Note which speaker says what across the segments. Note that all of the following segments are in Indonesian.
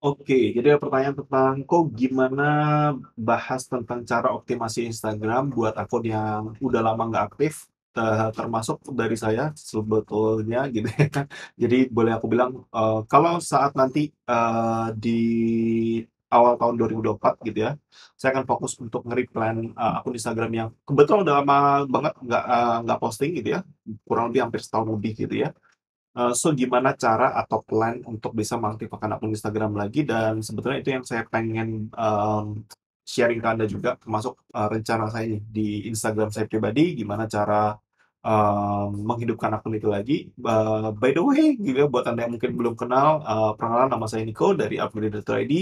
Speaker 1: Oke, jadi pertanyaan tentang kok gimana bahas tentang cara optimasi Instagram buat akun yang udah lama nggak aktif, eh, termasuk dari saya sebetulnya gitu ya. Jadi boleh aku bilang eh, kalau saat nanti, eh, di awal tahun 2024 gitu ya, saya akan fokus untuk nge-replan, akun Instagram yang kebetulan udah lama banget nggak, nggak posting gitu ya, kurang lebih hampir setahun lebih gitu ya. Eh, so gimana cara atau plan untuk bisa mengaktifkan akun Instagram lagi dan sebetulnya itu yang saya pengen um, sharing ke Anda juga termasuk uh, rencana saya di Instagram saya pribadi gimana cara um, menghidupkan akun itu lagi. Uh, by the way, juga buat Anda yang mungkin belum kenal, uh, perkenalan nama saya Niko dari upgrade.id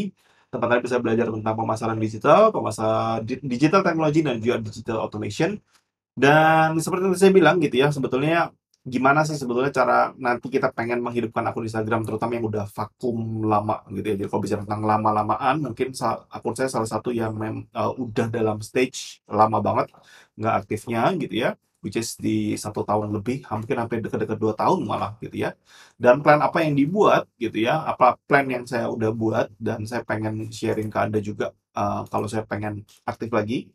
Speaker 1: tempat Anda bisa belajar tentang pemasaran digital, pemasaran digital teknologi dan juga digital automation. Dan seperti yang saya bilang gitu ya, sebetulnya gimana sih sebetulnya cara nanti kita pengen menghidupkan akun Instagram terutama yang udah vakum lama gitu ya. Jadi kalau bicara tentang lama-lamaan mungkin akun saya salah satu yang mem, uh, udah dalam stage lama banget nggak aktifnya gitu ya which is di satu tahun lebih, hampir hampir dekat-dekat dua tahun malah gitu ya. Dan plan apa yang dibuat gitu ya, apa plan yang saya udah buat dan saya pengen sharing ke Anda juga uh, kalau saya pengen aktif lagi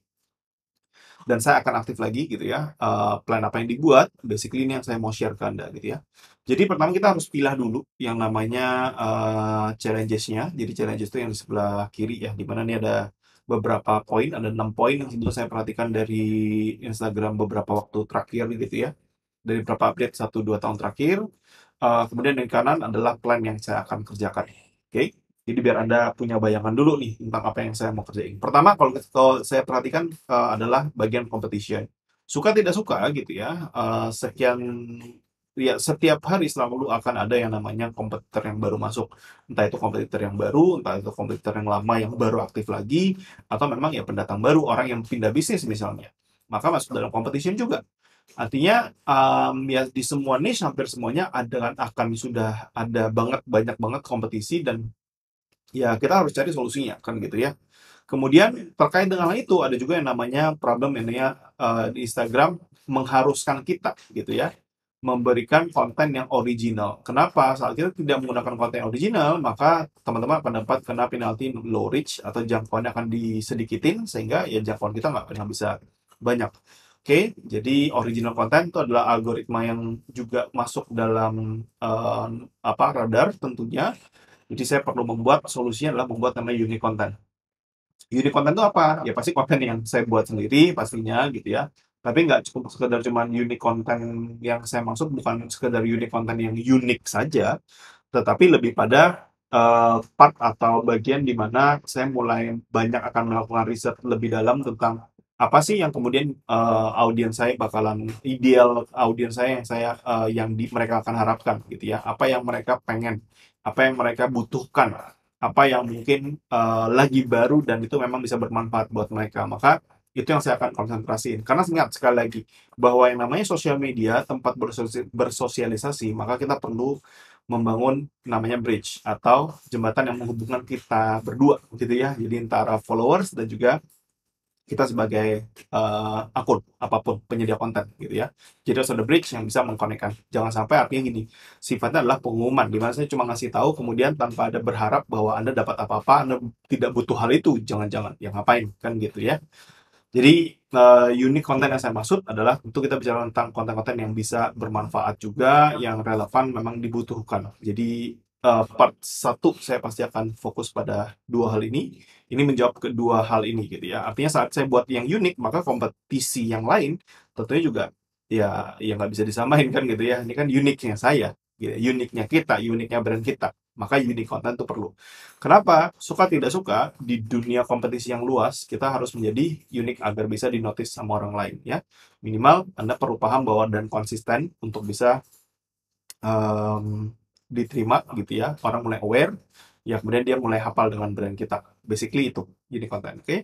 Speaker 1: dan saya akan aktif lagi gitu ya uh, plan apa yang dibuat basically ini yang saya mau share ke anda gitu ya jadi pertama kita harus pilih dulu yang namanya uh, challengesnya nya jadi challenges itu yang di sebelah kiri ya di mana ini ada beberapa poin ada enam poin yang sebelum saya perhatikan dari Instagram beberapa waktu terakhir gitu ya dari beberapa update satu dua tahun terakhir uh, kemudian yang kanan adalah plan yang saya akan kerjakan oke okay? Jadi biar Anda punya bayangan dulu nih tentang apa yang saya mau kerjain. Pertama kalau, kalau saya perhatikan uh, adalah bagian competition. Suka tidak suka gitu ya, uh, sekian ya setiap hari selalu akan ada yang namanya kompetitor yang baru masuk. Entah itu kompetitor yang baru, entah itu kompetitor yang lama yang baru aktif lagi, atau memang ya pendatang baru, orang yang pindah bisnis misalnya. Maka masuk dalam competition juga. Artinya um, ya di semua niche hampir semuanya ada akan sudah ada banget banyak banget kompetisi dan ya kita harus cari solusinya kan gitu ya. Kemudian terkait dengan hal itu ada juga yang namanya problem ini uh, eh, di Instagram mengharuskan kita gitu ya memberikan konten yang original. Kenapa? Saat kita tidak menggunakan konten original, maka teman-teman akan dapat kena penalti low reach atau jangkauannya akan disedikitin sehingga ya jangkauan kita nggak pernah bisa banyak. Oke, okay, jadi original content itu adalah algoritma yang juga masuk dalam uh, apa radar tentunya jadi saya perlu membuat solusinya adalah membuat namanya unique content. Unique content itu apa? Ya pasti konten yang saya buat sendiri pastinya gitu ya. Tapi nggak cukup sekedar cuman unique content yang saya maksud bukan sekedar unique content yang unik saja, tetapi lebih pada uh, part atau bagian di mana saya mulai banyak akan melakukan riset lebih dalam tentang apa sih yang kemudian uh, audiens saya bakalan ideal audiens saya yang saya uh, yang di, mereka akan harapkan gitu ya apa yang mereka pengen apa yang mereka butuhkan, apa yang mungkin uh, lagi baru dan itu memang bisa bermanfaat buat mereka. Maka itu yang saya akan konsentrasiin. Karena ingat sekali lagi bahwa yang namanya sosial media tempat bersosialisasi, maka kita perlu membangun namanya bridge atau jembatan yang menghubungkan kita berdua gitu ya. Jadi antara followers dan juga kita sebagai uh, akun apapun penyedia konten gitu ya. Jadi harus ada bridge yang bisa mengkonekkan. Jangan sampai artinya gini, sifatnya adalah pengumuman di saya cuma ngasih tahu kemudian tanpa ada berharap bahwa Anda dapat apa-apa, Anda tidak butuh hal itu, jangan-jangan. yang ngapain kan gitu ya. Jadi uh, eh, unique konten yang saya maksud adalah tentu kita bicara tentang konten-konten yang bisa bermanfaat juga, yang relevan memang dibutuhkan. Jadi uh, part satu saya pasti akan fokus pada dua hal ini. Ini menjawab kedua hal ini gitu ya. Artinya saat saya buat yang unik, maka kompetisi yang lain tentunya juga ya yang nggak bisa disamain kan gitu ya. Ini kan uniknya saya, gitu. uniknya kita, uniknya brand kita. Maka unik konten itu perlu. Kenapa? Suka tidak suka, di dunia kompetisi yang luas, kita harus menjadi unik agar bisa dinotis sama orang lain. ya Minimal, Anda perlu paham bahwa dan konsisten untuk bisa um, diterima gitu ya orang mulai aware ya kemudian dia mulai hafal dengan brand kita basically itu ini konten oke okay?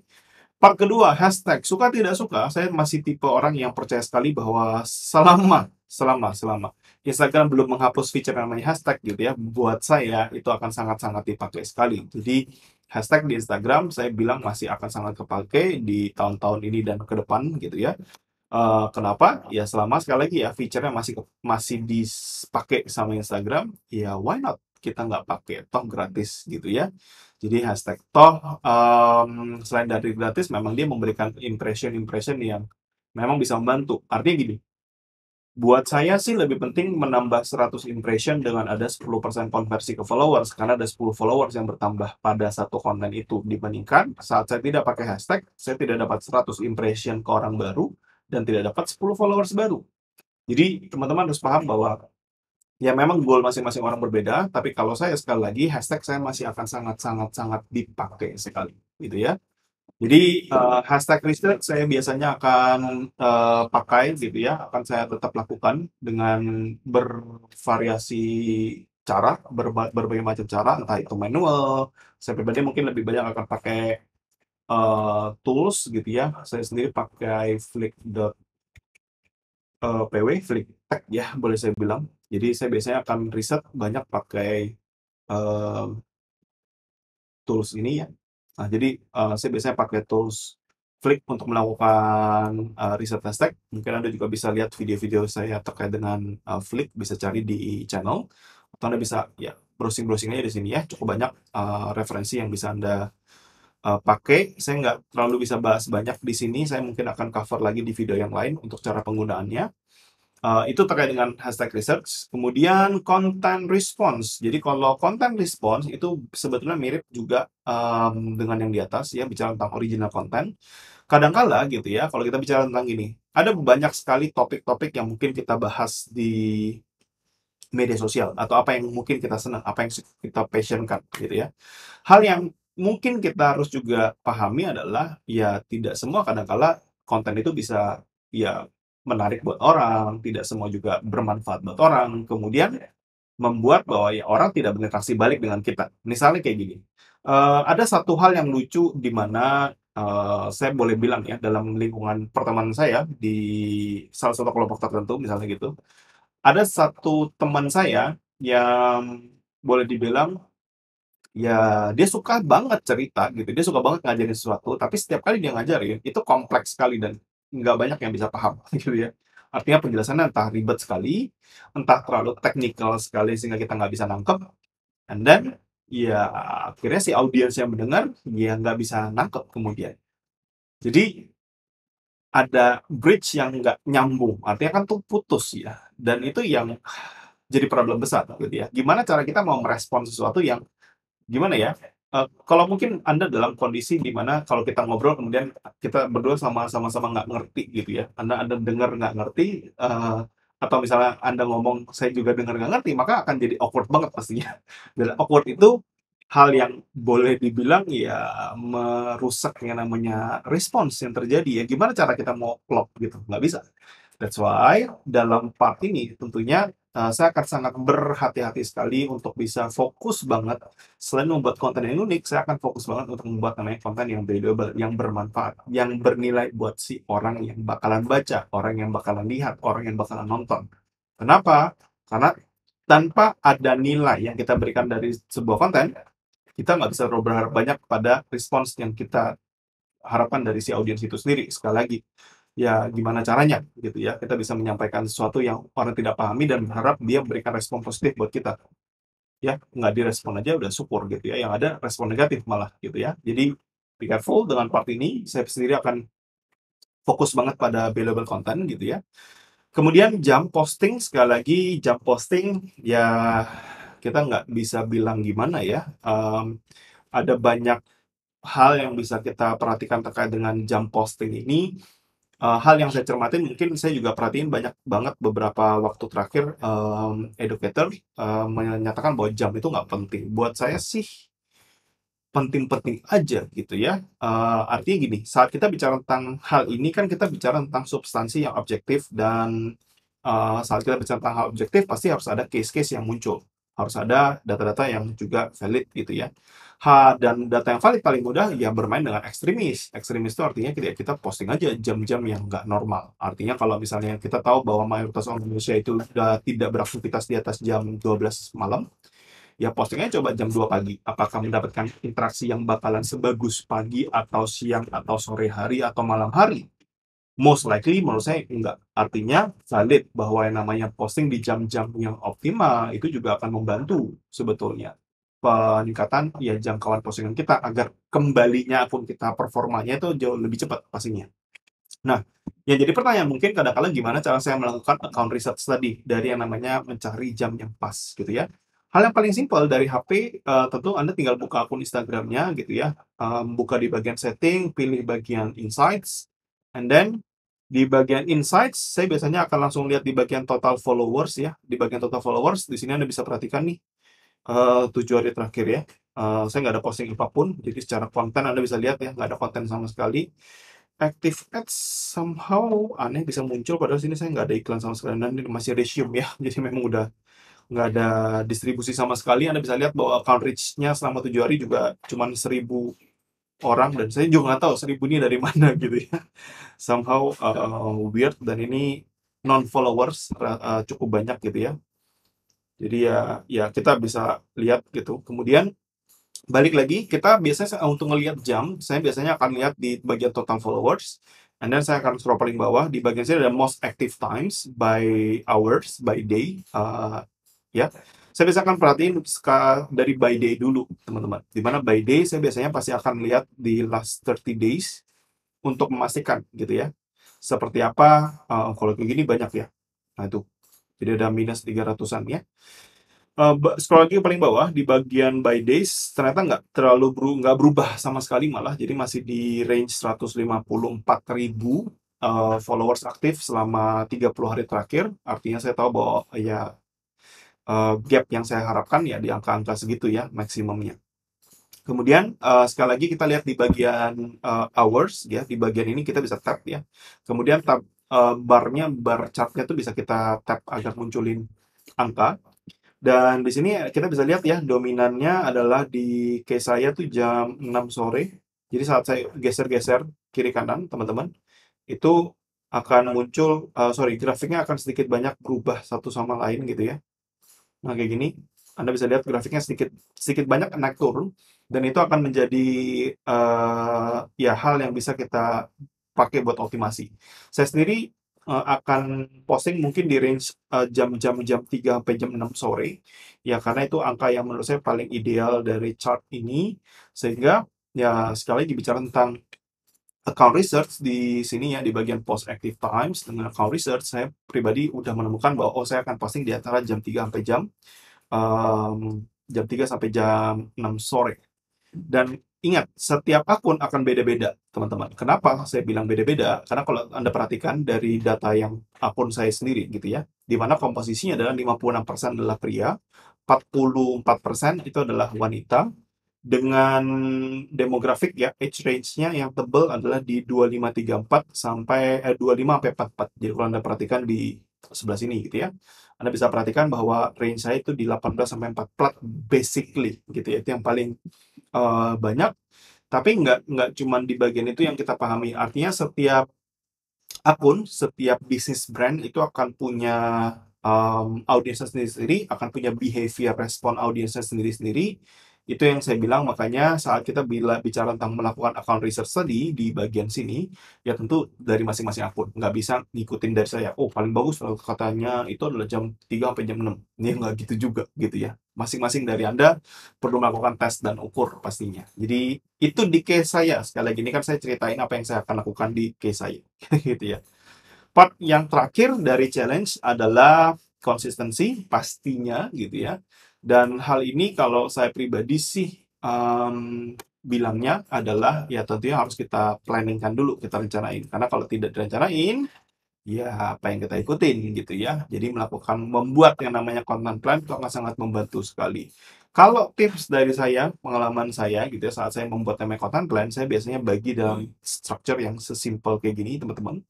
Speaker 1: Part kedua, hashtag. Suka tidak suka, saya masih tipe orang yang percaya sekali bahwa selama, selama, selama Instagram belum menghapus fitur namanya hashtag gitu ya, buat saya itu akan sangat-sangat dipakai sekali. Jadi hashtag di Instagram saya bilang masih akan sangat kepake di tahun-tahun ini dan ke depan gitu ya. Eh, kenapa? Ya selama sekali lagi ya fiturnya masih masih dipakai sama Instagram, ya why not kita nggak pakai toh gratis gitu ya. Jadi hashtag toh um, selain dari gratis memang dia memberikan impression impression yang memang bisa membantu. Artinya gini, buat saya sih lebih penting menambah 100 impression dengan ada 10% konversi ke followers karena ada 10 followers yang bertambah pada satu konten itu dibandingkan saat saya tidak pakai hashtag saya tidak dapat 100 impression ke orang baru dan tidak dapat 10 followers baru. Jadi teman-teman harus paham bahwa ya memang goal masing-masing orang berbeda, tapi kalau saya sekali lagi hashtag saya masih akan sangat-sangat-sangat dipakai sekali, gitu ya. Jadi uh, hashtag research saya biasanya akan uh, pakai gitu ya, akan saya tetap lakukan dengan bervariasi cara, berba berbagai macam cara, entah itu manual. Saya pribadi mungkin lebih banyak akan pakai uh, tools gitu ya saya sendiri pakai flick the uh, pw flick tech ya boleh saya bilang jadi saya biasanya akan riset banyak pakai uh, tools ini ya nah jadi uh, saya biasanya pakai tools Flick untuk melakukan uh, riset hashtag. Mungkin Anda juga bisa lihat video-video saya terkait dengan uh, Flick, bisa cari di channel. Atau Anda bisa ya browsing-browsing aja di sini ya, cukup banyak uh, referensi yang bisa Anda uh, pakai. Saya nggak terlalu bisa bahas banyak di sini. Saya mungkin akan cover lagi di video yang lain untuk cara penggunaannya. Uh, itu terkait dengan hashtag research. Kemudian content response. Jadi kalau content response itu sebetulnya mirip juga um, dengan yang di atas ya bicara tentang original content. Kadangkala gitu ya kalau kita bicara tentang ini ada banyak sekali topik-topik yang mungkin kita bahas di media sosial atau apa yang mungkin kita senang, apa yang kita passionkan gitu ya. Hal yang mungkin kita harus juga pahami adalah ya tidak semua kadangkala konten itu bisa ya menarik buat orang, tidak semua juga bermanfaat buat orang. Kemudian iya. membuat bahwa ya orang tidak berinteraksi balik dengan kita. Misalnya kayak gini, uh, ada satu hal yang lucu di mana uh, saya boleh bilang ya dalam lingkungan pertemanan saya di salah satu kelompok tertentu misalnya gitu, ada satu teman saya yang boleh dibilang ya dia suka banget cerita gitu dia suka banget ngajarin sesuatu tapi setiap kali dia ngajarin itu kompleks sekali dan nggak banyak yang bisa paham gitu ya artinya penjelasannya entah ribet sekali entah terlalu teknikal sekali sehingga kita nggak bisa nangkep and then ya akhirnya si audiens yang mendengar ya nggak bisa nangkep kemudian jadi ada bridge yang nggak nyambung artinya kan tuh putus ya dan itu yang jadi problem besar gitu ya gimana cara kita mau merespon sesuatu yang gimana ya? Uh, kalau mungkin Anda dalam kondisi di mana kalau kita ngobrol kemudian kita berdua sama-sama sama nggak ngerti gitu ya. Anda Anda dengar nggak ngerti uh, atau misalnya Anda ngomong saya juga dengar nggak ngerti, maka akan jadi awkward banget pastinya. Dan awkward itu hal yang boleh dibilang ya merusak yang namanya respons yang terjadi ya. Gimana cara kita mau klop gitu? Nggak bisa. That's why dalam part ini tentunya uh, saya akan sangat berhati-hati sekali untuk bisa fokus banget selain membuat konten yang unik saya akan fokus banget untuk membuat namanya konten yang valuable yang bermanfaat yang bernilai buat si orang yang bakalan baca orang yang bakalan lihat orang yang bakalan nonton kenapa karena tanpa ada nilai yang kita berikan dari sebuah konten kita nggak bisa berharap banyak pada respons yang kita harapkan dari si audiens itu sendiri sekali lagi ya gimana caranya gitu ya kita bisa menyampaikan sesuatu yang orang tidak pahami dan berharap dia memberikan respon positif buat kita ya nggak direspon aja udah support gitu ya yang ada respon negatif malah gitu ya jadi be careful dengan part ini saya sendiri akan fokus banget pada valuable content gitu ya kemudian jam posting sekali lagi jam posting ya kita nggak bisa bilang gimana ya um, ada banyak hal yang bisa kita perhatikan terkait dengan jam posting ini uh, hal yang saya cermatin mungkin saya juga perhatiin banyak banget beberapa waktu terakhir um, educator uh, menyatakan bahwa jam itu nggak penting. Buat saya sih penting-penting aja gitu ya. Uh, artinya gini, saat kita bicara tentang hal ini kan kita bicara tentang substansi yang objektif dan uh, saat kita bicara tentang hal objektif pasti harus ada case-case yang muncul, harus ada data-data yang juga valid gitu ya. H dan data yang valid paling mudah ya bermain dengan ekstremis. Ekstremis itu artinya kita, kita posting aja jam-jam yang nggak normal. Artinya kalau misalnya kita tahu bahwa mayoritas orang Indonesia itu sudah tidak beraktivitas di atas jam 12 malam, ya postingnya coba jam 2 pagi. Apakah mendapatkan interaksi yang bakalan sebagus pagi atau siang atau sore hari atau malam hari? Most likely menurut saya enggak. Artinya valid bahwa yang namanya posting di jam-jam yang optimal itu juga akan membantu sebetulnya peningkatan ya jangkauan postingan kita agar kembalinya akun kita performanya itu jauh lebih cepat pastinya. Nah, yang jadi pertanyaan mungkin kadang-kadang gimana cara saya melakukan account research tadi dari yang namanya mencari jam yang pas gitu ya. Hal yang paling simpel dari HP, uh, eh, tentu Anda tinggal buka akun Instagramnya gitu ya. Um, buka di bagian setting, pilih bagian insights, and then di bagian insights, saya biasanya akan langsung lihat di bagian total followers ya. Di bagian total followers, di sini Anda bisa perhatikan nih, Eh, tujuh hari terakhir ya. Uh, saya nggak ada posting apapun, jadi secara konten Anda bisa lihat ya, nggak ada konten sama sekali. Active ads somehow aneh bisa muncul, padahal sini saya nggak ada iklan sama sekali, dan ini masih resume ya, jadi memang udah nggak ada distribusi sama sekali. Anda bisa lihat bahwa account reach-nya selama tujuh hari juga cuma seribu orang dan saya juga nggak tahu seribu ini dari mana gitu ya. Somehow uh, weird dan ini non followers uh, cukup banyak gitu ya. Jadi ya ya kita bisa lihat gitu. Kemudian balik lagi kita biasanya untuk ngelihat jam, saya biasanya akan lihat di bagian total followers. And then saya akan scroll paling bawah di bagian sini ada most active times by hours, by day. Uh, ya. Saya biasanya akan perhatiin dari by day dulu, teman-teman. Di mana by day saya biasanya pasti akan lihat di last 30 days untuk memastikan gitu ya. Seperti apa uh, kalau begini banyak ya. Nah itu jadi ada minus 300-an ya. Uh, scroll lagi paling bawah di bagian by days ternyata nggak terlalu beru nggak berubah sama sekali malah jadi masih di range 154 ribu uh, followers aktif selama 30 hari terakhir artinya saya tahu bahwa ya uh, gap yang saya harapkan ya di angka-angka segitu ya maksimumnya Kemudian uh, sekali lagi kita lihat di bagian uh, hours ya di bagian ini kita bisa tap ya. Kemudian tab uh, barnya bar chartnya tuh bisa kita tap agar munculin angka dan di sini kita bisa lihat ya dominannya adalah di case saya tuh jam 6 sore jadi saat saya geser-geser kiri kanan teman-teman itu akan muncul uh, sorry grafiknya akan sedikit banyak berubah satu sama lain gitu ya nah kayak gini anda bisa lihat grafiknya sedikit sedikit banyak naik turun dan itu akan menjadi uh, ya hal yang bisa kita pakai buat optimasi. Saya sendiri uh, akan posting mungkin di range eh, jam-jam uh, jam, jam, 3 sampai jam 6 sore. Ya karena itu angka yang menurut saya paling ideal dari chart ini sehingga ya sekali lagi bicara tentang account research di sini ya di bagian post active times dengan account research saya pribadi udah menemukan bahwa oh saya akan posting di antara jam 3 sampai jam um, jam 3 sampai jam 6 sore. Dan Ingat, setiap akun akan beda-beda, teman-teman. Kenapa saya bilang beda-beda? Karena kalau Anda perhatikan dari data yang akun saya sendiri gitu ya, di mana komposisinya adalah 56% adalah pria, 44% itu adalah wanita, dengan demografik ya age range-nya yang tebal adalah di 2534 sampai eh, 25 sampai 44. Jadi kalau Anda perhatikan di sebelah sini gitu ya. Anda bisa perhatikan bahwa range saya itu di 18 sampai 4 plat basically gitu ya. Itu yang paling uh, banyak. Tapi nggak nggak cuma di bagian itu yang kita pahami. Artinya setiap akun, setiap bisnis brand itu akan punya um, audiensnya sendiri-sendiri, akan punya behavior respon audiensnya sendiri-sendiri. Itu yang saya bilang, makanya saat kita bila bicara tentang melakukan account research tadi di bagian sini, ya tentu dari masing-masing akun. Nggak bisa ngikutin dari saya, oh paling bagus katanya itu adalah jam 3 sampai jam 6. Ini ya, nggak gitu juga gitu ya. Masing-masing dari Anda perlu melakukan tes dan ukur pastinya. Jadi itu di case saya. Sekali lagi, ini kan saya ceritain apa yang saya akan lakukan di case saya. gitu ya. Part yang terakhir dari challenge adalah konsistensi pastinya gitu ya. Dan hal ini kalau saya pribadi sih um, bilangnya adalah ya tentunya harus kita planningkan dulu, kita rencanain. Karena kalau tidak direncanain, ya apa yang kita ikutin gitu ya. Jadi melakukan membuat yang namanya content plan itu akan sangat membantu sekali. Kalau tips dari saya, pengalaman saya gitu ya, saat saya membuat tema content plan saya biasanya bagi dalam hmm. structure yang sesimpel kayak gini, teman-teman.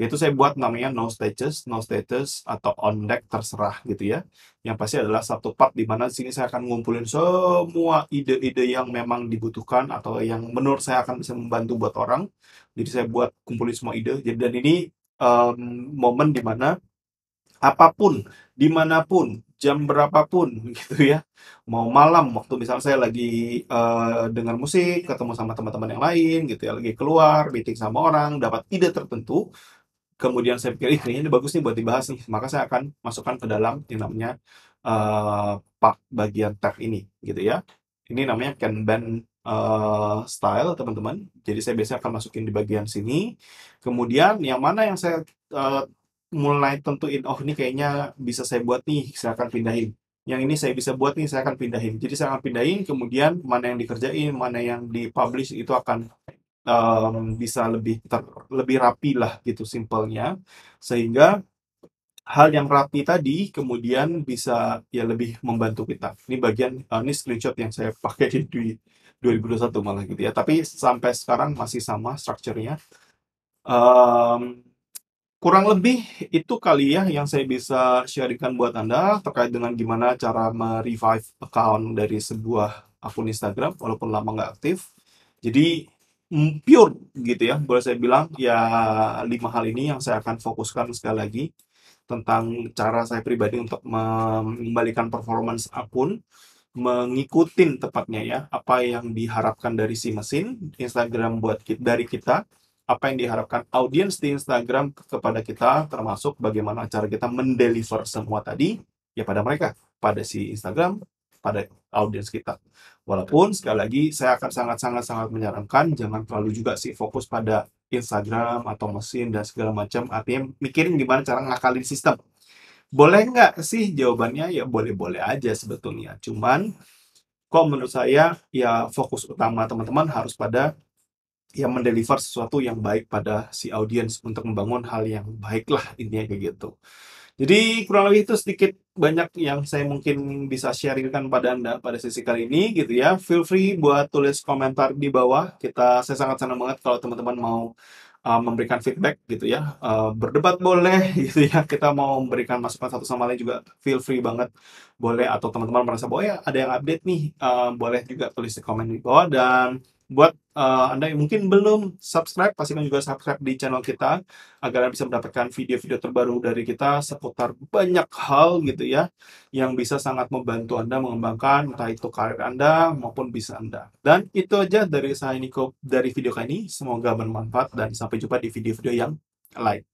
Speaker 1: Yaitu saya buat namanya no stages, no status, atau on deck terserah gitu ya. Yang pasti adalah satu part di mana sini saya akan ngumpulin semua ide-ide yang memang dibutuhkan atau yang menurut saya akan bisa membantu buat orang. Jadi saya buat kumpulin semua ide. Jadi dan ini um, momen di mana apapun, dimanapun, jam berapapun gitu ya mau malam waktu misal saya lagi uh, dengar musik ketemu sama teman-teman yang lain gitu ya lagi keluar meeting sama orang dapat ide tertentu kemudian saya pikir ini ini bagus nih buat dibahas nih maka saya akan masukkan ke dalam yang namanya uh, eh, part bagian tag ini gitu ya ini namanya Kanban uh, style teman-teman jadi saya biasanya akan masukin di bagian sini kemudian yang mana yang saya uh, mulai tentuin oh ini kayaknya bisa saya buat nih saya akan pindahin yang ini saya bisa buat nih saya akan pindahin jadi saya akan pindahin kemudian mana yang dikerjain mana yang dipublish itu akan um, bisa lebih ter, lebih rapi lah gitu simpelnya sehingga hal yang rapi tadi kemudian bisa ya lebih membantu kita ini bagian uh, ini screenshot yang saya pakai di 2021 malah gitu ya tapi sampai sekarang masih sama strukturnya um, mmm, kurang lebih itu kali ya yang saya bisa sharingkan buat Anda terkait dengan gimana cara merevive account dari sebuah akun Instagram walaupun lama nggak aktif. Jadi mm, pure gitu ya, boleh saya bilang ya lima hal ini yang saya akan fokuskan sekali lagi tentang cara saya pribadi untuk mengembalikan performance akun mengikutin tepatnya ya apa yang diharapkan dari si mesin Instagram buat kita, dari kita apa yang diharapkan audiens di Instagram kepada kita termasuk bagaimana cara kita mendeliver semua tadi ya pada mereka pada si Instagram pada audiens kita walaupun sekali lagi saya akan sangat sangat sangat menyarankan jangan terlalu juga sih fokus pada Instagram atau mesin dan segala macam artinya mikirin gimana cara ngakalin sistem boleh nggak sih jawabannya ya boleh-boleh aja sebetulnya cuman kok menurut saya ya fokus utama teman-teman harus pada yang mendeliver sesuatu yang baik pada si audiens untuk membangun hal yang baik lah intinya kayak gitu. Jadi kurang lebih itu sedikit banyak yang saya mungkin bisa sharingkan pada Anda pada sesi kali ini gitu ya. Feel free buat tulis komentar di bawah. Kita saya sangat senang banget kalau teman-teman mau uh, memberikan feedback gitu ya. Uh, berdebat boleh gitu ya. Kita mau memberikan masukan satu sama lain juga feel free banget boleh atau teman-teman merasa bahwa oh ya ada yang update nih uh, boleh juga tulis di komen di bawah dan buat uh, Anda yang mungkin belum subscribe, pastikan juga subscribe di channel kita agar bisa mendapatkan video-video terbaru dari kita seputar banyak hal gitu ya yang bisa sangat membantu Anda mengembangkan entah itu karir Anda maupun bisa Anda. Dan itu aja dari saya Niko dari video kali ini. Semoga bermanfaat dan sampai jumpa di video-video yang lain.